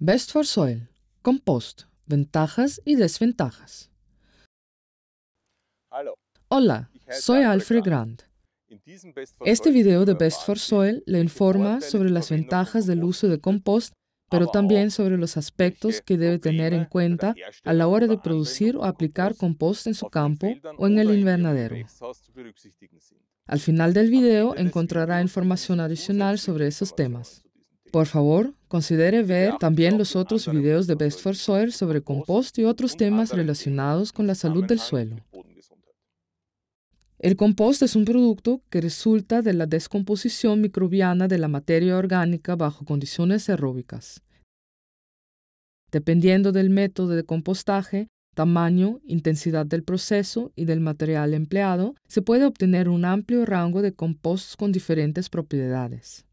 Best for Soil, Compost, Ventajas y Desventajas. Hola, soy Alfred Grant. Este video de Best for Soil le informa sobre las ventajas del uso de compost, pero también sobre los aspectos que debe tener en cuenta a la hora de producir o aplicar compost en su campo o en el invernadero. Al final del video encontrará información adicional sobre esos temas. Por favor, considere ver también los otros videos de Best for Soil sobre compost y otros temas relacionados con la salud del suelo. El compost es un producto que resulta de la descomposición microbiana de la materia orgánica bajo condiciones aeróbicas. Dependiendo del método de compostaje, tamaño, intensidad del proceso y del material empleado, se puede obtener un amplio rango de composts con diferentes propiedades.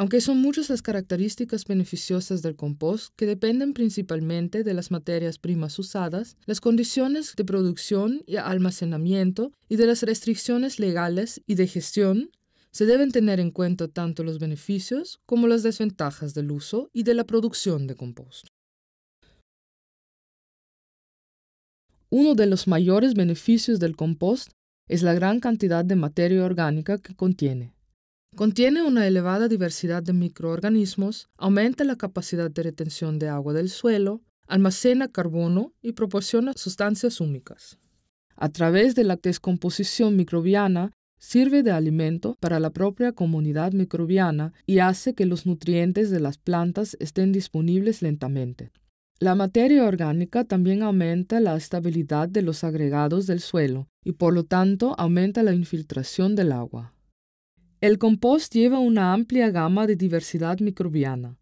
Aunque son muchas las características beneficiosas del compost que dependen principalmente de las materias primas usadas, las condiciones de producción y almacenamiento y de las restricciones legales y de gestión, se deben tener en cuenta tanto los beneficios como las desventajas del uso y de la producción de compost. Uno de los mayores beneficios del compost es la gran cantidad de materia orgánica que contiene. Contiene una elevada diversidad de microorganismos, aumenta la capacidad de retención de agua del suelo, almacena carbono y proporciona sustancias húmicas. A través de la descomposición microbiana, sirve de alimento para la propia comunidad microbiana y hace que los nutrientes de las plantas estén disponibles lentamente. La materia orgánica también aumenta la estabilidad de los agregados del suelo y por lo tanto aumenta la infiltración del agua. El compost lleva una amplia gama de diversidad microbiana.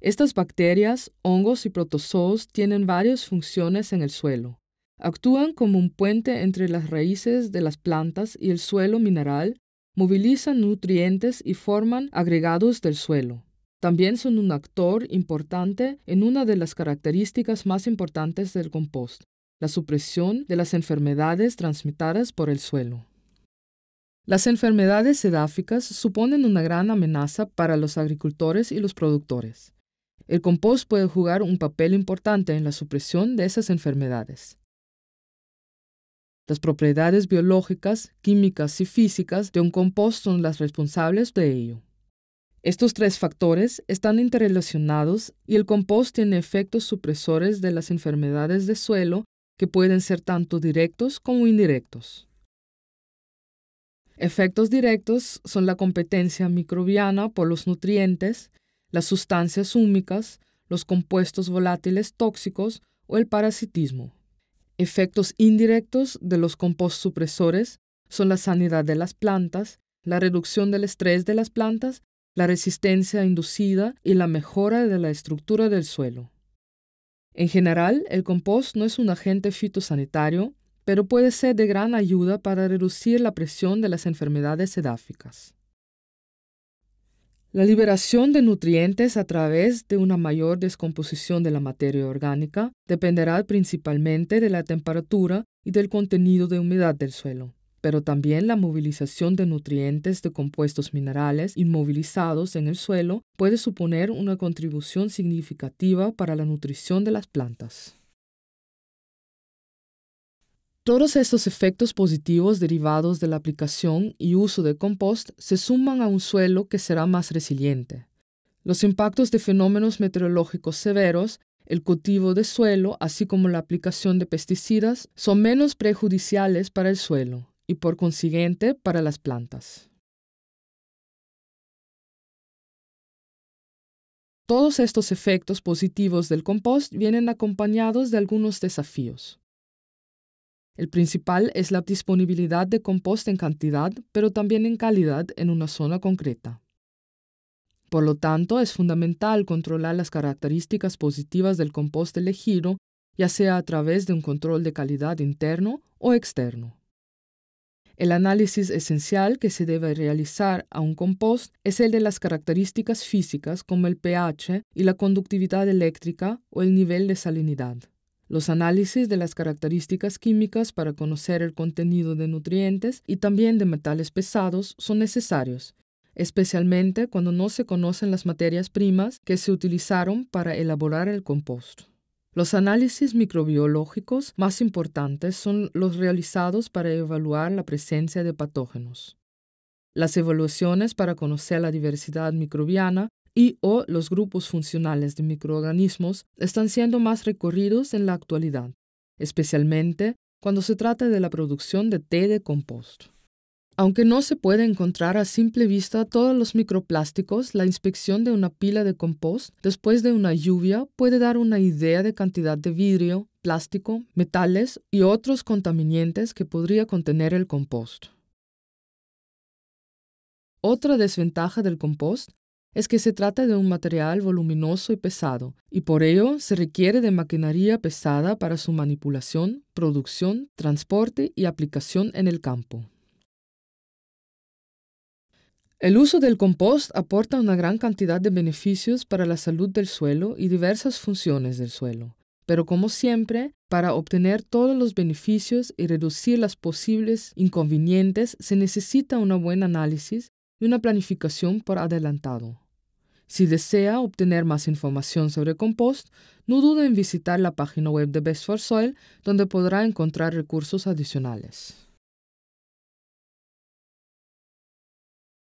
Estas bacterias, hongos y protozoos tienen varias funciones en el suelo. Actúan como un puente entre las raíces de las plantas y el suelo mineral, movilizan nutrientes y forman agregados del suelo. También son un actor importante en una de las características más importantes del compost, la supresión de las enfermedades transmitidas por el suelo. Las enfermedades sedáficas suponen una gran amenaza para los agricultores y los productores. El compost puede jugar un papel importante en la supresión de esas enfermedades. Las propiedades biológicas, químicas y físicas de un compost son las responsables de ello. Estos tres factores están interrelacionados y el compost tiene efectos supresores de las enfermedades de suelo que pueden ser tanto directos como indirectos. Efectos directos son la competencia microbiana por los nutrientes, las sustancias húmicas, los compuestos volátiles tóxicos o el parasitismo. Efectos indirectos de los compost supresores son la sanidad de las plantas, la reducción del estrés de las plantas, la resistencia inducida y la mejora de la estructura del suelo. En general, el compost no es un agente fitosanitario, pero puede ser de gran ayuda para reducir la presión de las enfermedades edáficas. La liberación de nutrientes a través de una mayor descomposición de la materia orgánica dependerá principalmente de la temperatura y del contenido de humedad del suelo, pero también la movilización de nutrientes de compuestos minerales inmovilizados en el suelo puede suponer una contribución significativa para la nutrición de las plantas. Todos estos efectos positivos derivados de la aplicación y uso de compost se suman a un suelo que será más resiliente. Los impactos de fenómenos meteorológicos severos, el cultivo de suelo, así como la aplicación de pesticidas, son menos prejudiciales para el suelo y por consiguiente para las plantas. Todos estos efectos positivos del compost vienen acompañados de algunos desafíos. El principal es la disponibilidad de compost en cantidad, pero también en calidad en una zona concreta. Por lo tanto, es fundamental controlar las características positivas del compost elegido, ya sea a través de un control de calidad interno o externo. El análisis esencial que se debe realizar a un compost es el de las características físicas como el pH y la conductividad eléctrica o el nivel de salinidad los análisis de las características químicas para conocer el contenido de nutrientes y también de metales pesados son necesarios, especialmente cuando no se conocen las materias primas que se utilizaron para elaborar el compost. Los análisis microbiológicos más importantes son los realizados para evaluar la presencia de patógenos. Las evaluaciones para conocer la diversidad microbiana y o los grupos funcionales de microorganismos están siendo más recorridos en la actualidad, especialmente cuando se trata de la producción de té de compost. Aunque no se puede encontrar a simple vista todos los microplásticos, la inspección de una pila de compost después de una lluvia puede dar una idea de cantidad de vidrio, plástico, metales y otros contaminantes que podría contener el compost. Otra desventaja del compost es que se trata de un material voluminoso y pesado, y por ello se requiere de maquinaria pesada para su manipulación, producción, transporte y aplicación en el campo. El uso del compost aporta una gran cantidad de beneficios para la salud del suelo y diversas funciones del suelo. Pero como siempre, para obtener todos los beneficios y reducir las posibles inconvenientes se necesita un buen análisis y una planificación por adelantado. Si desea obtener más información sobre compost, no dude en visitar la página web de Best for Soil, donde podrá encontrar recursos adicionales.